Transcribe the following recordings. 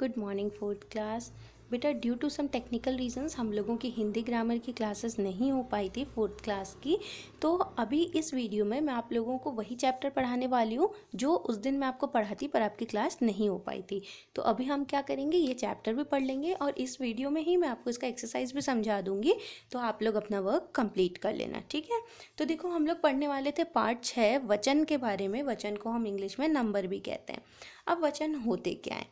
good morning fourth class बेटा due to some technical reasons हम लोगों की हिंदी ग्रामर की क्लासेस नहीं हो पाई थी फोर्थ क्लास की तो अभी इस वीडियो में मैं आप लोगों को वही चैप्टर पढ़ाने वाली हूँ जो उस दिन मैं आपको पढ़ाती पर आपकी क्लास नहीं हो पाई थी तो अभी हम क्या करेंगे ये चैप्टर भी पढ़ लेंगे और इस वीडियो में ही मैं आपको इसका एक्सरसाइज भी समझा दूँगी तो आप लोग अपना वर्क कम्प्लीट कर लेना ठीक है तो देखो हम लोग पढ़ने वाले थे पार्ट छः वचन के बारे में वचन को हम इंग्लिश में नंबर भी कहते हैं अब वचन होते क्या हैं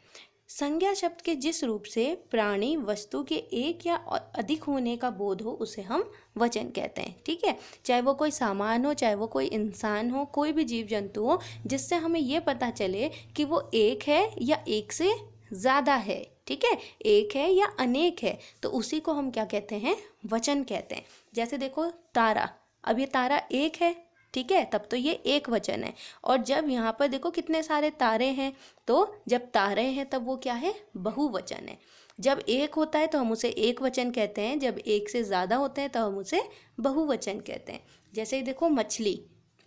संज्ञा शब्द के जिस रूप से प्राणी वस्तु के एक या अधिक होने का बोध हो उसे हम वचन कहते हैं ठीक है चाहे वो कोई सामान हो चाहे वो कोई इंसान हो कोई भी जीव जंतु हो जिससे हमें ये पता चले कि वो एक है या एक से ज़्यादा है ठीक है एक है या अनेक है तो उसी को हम क्या कहते हैं वचन कहते हैं जैसे देखो तारा अब ये तारा एक है ठीक है तब तो ये एक वचन है और जब यहाँ पर देखो कितने सारे तारे हैं तो जब तारे हैं तब वो क्या है बहुवचन है जब एक होता है तो हम उसे एक वचन कहते हैं जब एक से ज़्यादा होते हैं तो हम उसे बहुवचन कहते हैं जैसे देखो मछली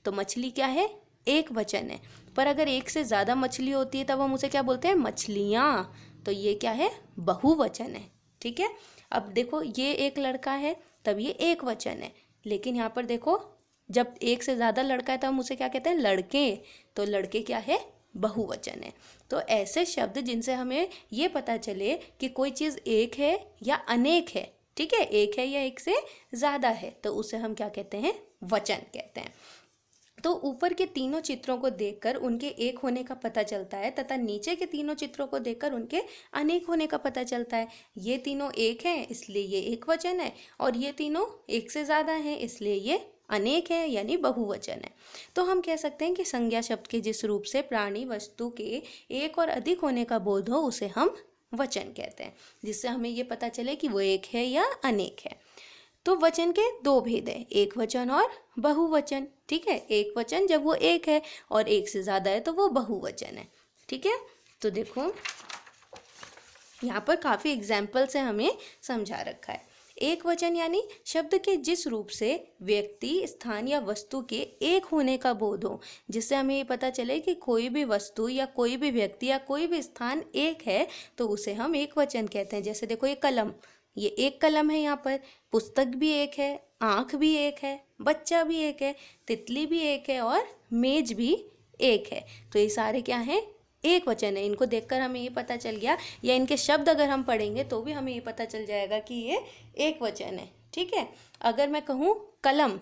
तो मछली क्या है एक वचन है पर अगर एक से ज़्यादा मछली होती है तब हम उसे क्या बोलते हैं मछलियाँ तो ये क्या है बहुवचन है ठीक है अब देखो ये एक लड़का है तब ये एक वचन है लेकिन यहाँ पर देखो जब एक से ज़्यादा लड़का है तो हम उसे क्या कहते हैं लड़के तो लड़के क्या है बहुवचन है तो ऐसे शब्द जिनसे हमें ये पता चले कि कोई चीज़ एक है या अनेक है ठीक है एक है या एक से ज़्यादा है तो उसे हम क्या कहते हैं वचन कहते हैं तो ऊपर के तीनों चित्रों को देखकर उनके एक होने का पता चलता है तथा नीचे के तीनों चित्रों को देखकर उनके अनेक होने का पता चलता है ये तीनों एक हैं इसलिए ये एक वचन है और ये तीनों एक से ज़्यादा हैं इसलिए ये अनेक है यानी बहुवचन है तो हम कह सकते हैं कि संज्ञा शब्द के जिस रूप से प्राणी वस्तु के एक और अधिक होने का बोध हो उसे हम वचन कहते हैं जिससे हमें ये पता चले कि वो एक है या अनेक है तो वचन के दो भेद हैं एक वचन और बहुवचन ठीक है एक वचन जब वो एक है और एक से ज़्यादा है तो वो बहुवचन है ठीक है तो देखो यहाँ पर काफ़ी एग्जाम्पल्स हैं हमें समझा रखा है एक वचन यानी शब्द के जिस रूप से व्यक्ति स्थान या वस्तु के एक होने का बोध हो जिससे हमें ये पता चले कि कोई भी वस्तु या कोई भी व्यक्ति या कोई भी स्थान एक है तो उसे हम एक वचन कहते हैं जैसे देखो ये कलम ये एक कलम है यहाँ पर पुस्तक भी एक है आँख भी एक है बच्चा भी एक है तितली भी एक है और मेज भी एक है तो ये सारे क्या हैं एक वचन है इनको देखकर हमें ये पता चल गया या इनके शब्द अगर हम पढ़ेंगे तो भी हमें ये पता चल जाएगा कि ये एक वचन है ठीक है अगर मैं कहूँ कलम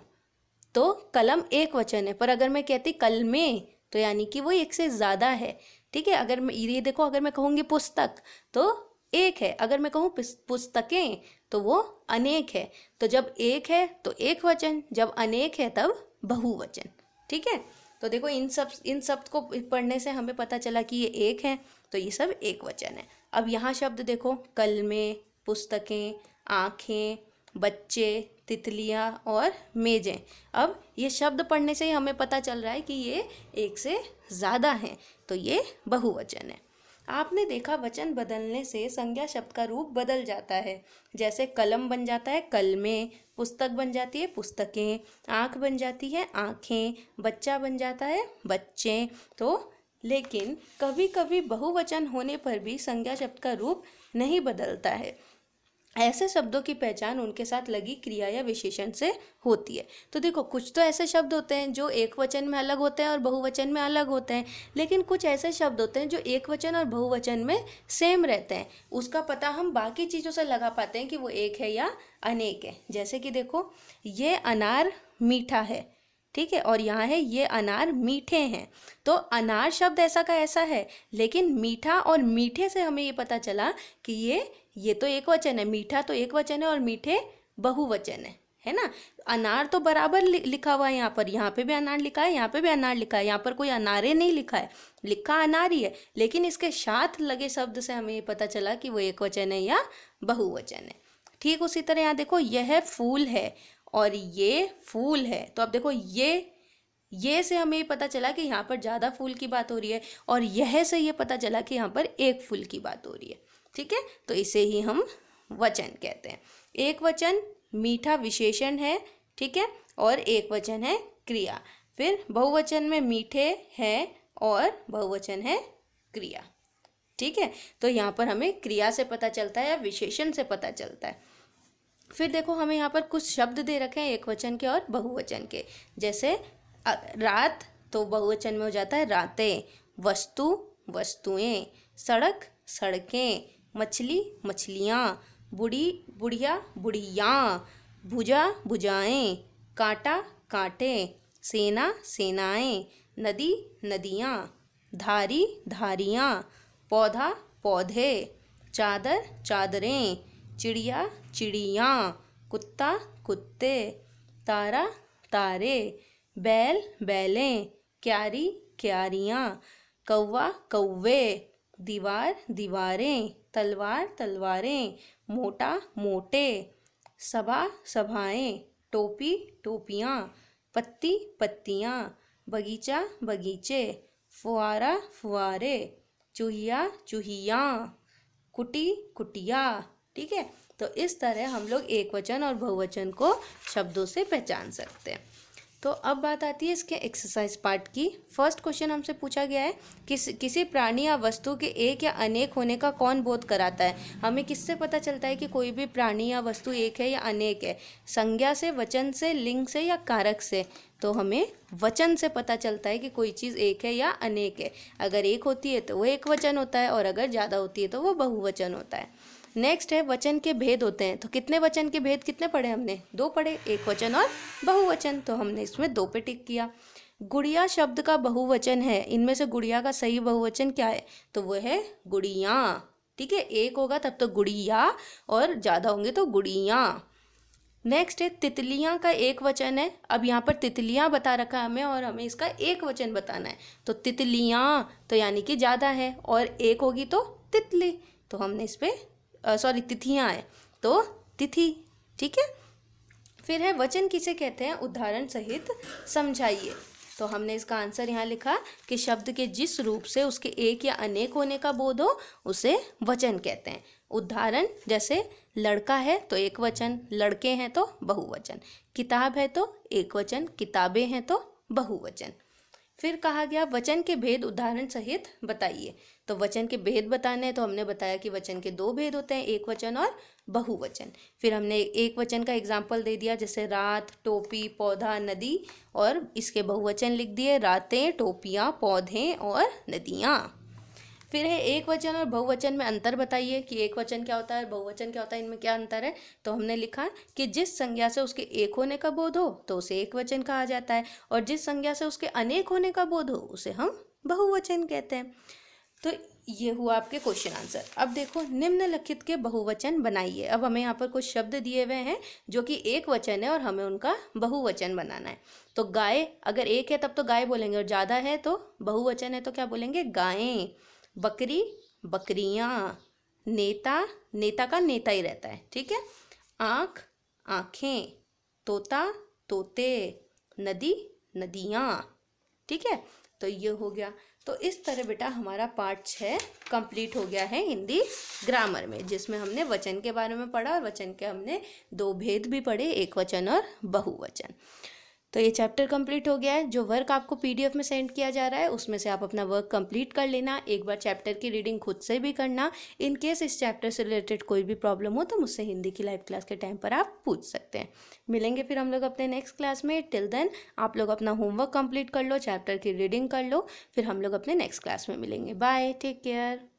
तो कलम एक वचन है पर अगर मैं कहती कलमे तो यानी कि वो एक से ज़्यादा है ठीक है अगर मैं ये देखो अगर मैं कहूँगी पुस्तक तो एक है अगर मैं कहूँ पुस्तकें तो वो अनेक है तो जब एक है तो एक वचन जब अनेक है तब बहुवचन ठीक है तो देखो इन सब इन शब्द को पढ़ने से हमें पता चला कि ये एक हैं तो ये सब एक वचन है अब यहाँ शब्द देखो कलमें पुस्तकें आँखें बच्चे तितलियाँ और मेजें अब ये शब्द पढ़ने से ही हमें पता चल रहा है कि ये एक से ज़्यादा हैं तो ये बहुवचन है आपने देखा वचन बदलने से संज्ञा शब्द का रूप बदल जाता है जैसे कलम बन जाता है कलमें पुस्तक बन जाती है पुस्तकें आँख बन जाती है आँखें बच्चा बन जाता है बच्चे तो लेकिन कभी कभी बहुवचन होने पर भी संज्ञा शब्द का रूप नहीं बदलता है ऐसे शब्दों की पहचान उनके साथ लगी क्रिया या विशेषण से होती है तो देखो कुछ तो ऐसे शब्द होते हैं जो एक वचन में अलग होते हैं और बहुवचन में अलग होते हैं लेकिन कुछ ऐसे शब्द होते हैं जो एक वचन और बहुवचन में सेम रहते हैं उसका पता हम बाकी चीज़ों से लगा पाते हैं कि वो एक है या अनेक है जैसे कि देखो ये अनार मीठा है ठीक है और यहाँ है ये अनार मीठे हैं तो अनार शब्द ऐसा का ऐसा है लेकिन मीठा और मीठे से हमें ये पता चला कि ये ये तो एक वचन है मीठा तो एक वचन है और मीठे बहुवचन है है ना अनार तो बराबर लि, लिखा हुआ है यहाँ पर यहाँ पे भी अनार लिखा है यहाँ पे भी अनार लिखा है यहाँ पर कोई अनारे नहीं लिखा है लिखा अनार ही है लेकिन इसके साथ लगे शब्द से हमें ये पता चला कि वो एक वचन है या बहुवचन है ठीक उसी तरह यहाँ देखो यह फूल है और ये फूल है तो अब देखो ये ये से हमें पता चला कि यहाँ पर ज़्यादा फूल की बात हो रही है और यह से ये पता चला कि यहाँ पर एक फूल की बात हो रही है ठीक है तो इसे ही हम वचन कहते हैं एक वचन मीठा विशेषण है ठीक है और एक वचन है क्रिया फिर बहुवचन में मीठे है और बहुवचन है क्रिया ठीक है तो यहाँ पर हमें क्रिया से पता चलता है या विशेषण से पता चलता है फिर देखो हमें यहाँ पर कुछ शब्द दे रखे हैं एक वचन के और बहुवचन के जैसे रात तो बहुवचन में हो जाता है रातें वस्तु वस्तुएं सड़क सड़कें मछली मछलियाँ बुढ़ी बुढ़िया बुढ़ियाँ भुजा भुजाएं कांटा कांटे सेना सेनाएं नदी नदियाँ धारी धारियाँ पौधा पौधे चादर चादरें चिड़िया चिड़ियाँ कुत्ता कुत्ते तारा तारे बैल बैलें क्यारी क्यारियाँ कौवा कौवे दीवार दीवारें तलवार तलवारें मोटा मोटे सभा सभाएं टोपी टोपियाँ पत्ती पत्तियाँ बगीचा बगीचे फुआरा फुआरे चूहिया चूहियाँ कुटी कुटिया ठीक है तो इस तरह हम लोग एक वचन और बहुवचन को शब्दों से पहचान सकते हैं तो अब बात आती है इसके एक्सरसाइज पार्ट की फर्स्ट क्वेश्चन हमसे पूछा गया है किस किसी प्राणी या वस्तु के एक या अनेक होने का कौन बोध कराता है हमें किससे पता चलता है कि कोई भी प्राणी या वस्तु एक है या अनेक है संज्ञा से वचन से लिंग से या कारक से तो हमें वचन से पता चलता है कि कोई चीज़ एक है या अनेक है अगर एक होती है तो वह एक वचन होता है और अगर ज़्यादा होती है तो वह बहुवचन होता है नेक्स्ट है वचन के भेद होते हैं तो कितने वचन के भेद कितने पढ़े हमने दो पढ़े एक वचन और बहुवचन तो हमने इसमें दो पे टिक किया गुड़िया शब्द का बहुवचन है इनमें से गुड़िया का सही बहुवचन क्या है तो वह है गुड़िया ठीक है एक होगा तब तो गुड़िया और ज़्यादा होंगे तो गुड़िया नेक्स्ट है तितलियाँ का एक वचन है अब यहाँ पर तितलियाँ बता रखा है हमें और हमें इसका एक वचन बताना है तो तितलियाँ तो यानी कि ज़्यादा है और एक होगी तो तितली तो हमने इस पर सॉरी तिथियाँ आए तो तिथि ठीक है फिर है वचन किसे कहते हैं उदाहरण सहित समझाइए तो हमने इसका आंसर यहाँ लिखा कि शब्द के जिस रूप से उसके एक या अनेक होने का बोध हो उसे वचन कहते हैं उदाहरण जैसे लड़का है तो एक वचन लड़के हैं तो बहुवचन किताब है तो एक वचन किताबें हैं तो बहुवचन फिर कहा गया वचन के भेद उदाहरण सहित बताइए तो वचन के भेद बताने तो हमने बताया कि वचन के दो भेद होते हैं एक वचन और बहुवचन फिर हमने एक वचन का एग्जाम्पल दे दिया जैसे रात टोपी पौधा नदी और इसके बहुवचन लिख दिए रातें टोपियाँ पौधे और नदियाँ फिर है एक वचन और बहुवचन में अंतर बताइए कि एक वचन क्या होता है बहुवचन क्या होता है इनमें क्या अंतर है तो हमने लिखा कि जिस संज्ञा से उसके एक होने का बोध हो तो उसे एक वचन कहा जाता है और जिस संज्ञा से उसके अनेक होने का बोध हो उसे हम बहुवचन कहते हैं तो ये हुआ आपके क्वेश्चन आंसर अब देखो निम्नलिखित के बहुवचन बनाइए अब हमें यहाँ पर कुछ शब्द दिए हुए हैं जो कि एक वचन है और हमें उनका बहुवचन बनाना है तो गाय अगर एक है तब तो गाय बोलेंगे और ज़्यादा है तो बहुवचन है तो क्या बोलेंगे गायें बकरी बकरियाँ नेता नेता का नेता ही रहता है ठीक है आँख आँखें तोता तोते नदी नदियाँ ठीक है तो ये हो गया तो इस तरह बेटा हमारा पार्ट छः कंप्लीट हो गया है हिंदी ग्रामर में जिसमें हमने वचन के बारे में पढ़ा और वचन के हमने दो भेद भी पढ़े एक वचन और बहुवचन तो ये चैप्टर कंप्लीट हो गया है जो वर्क आपको पीडीएफ में सेंड किया जा रहा है उसमें से आप अपना वर्क कंप्लीट कर लेना एक बार चैप्टर की रीडिंग खुद से भी करना इन केस इस चैप्टर से रिलेटेड कोई भी प्रॉब्लम हो तो मुझसे हिंदी की लाइव क्लास के टाइम पर आप पूछ सकते हैं मिलेंगे फिर हम लोग अपने नेक्स्ट क्लास में टिल देन आप लोग अपना होमवर्क कंप्लीट कर लो चैप्टर की रीडिंग कर लो फिर हम लोग अपने नेक्स्ट क्लास में मिलेंगे बाय टेक केयर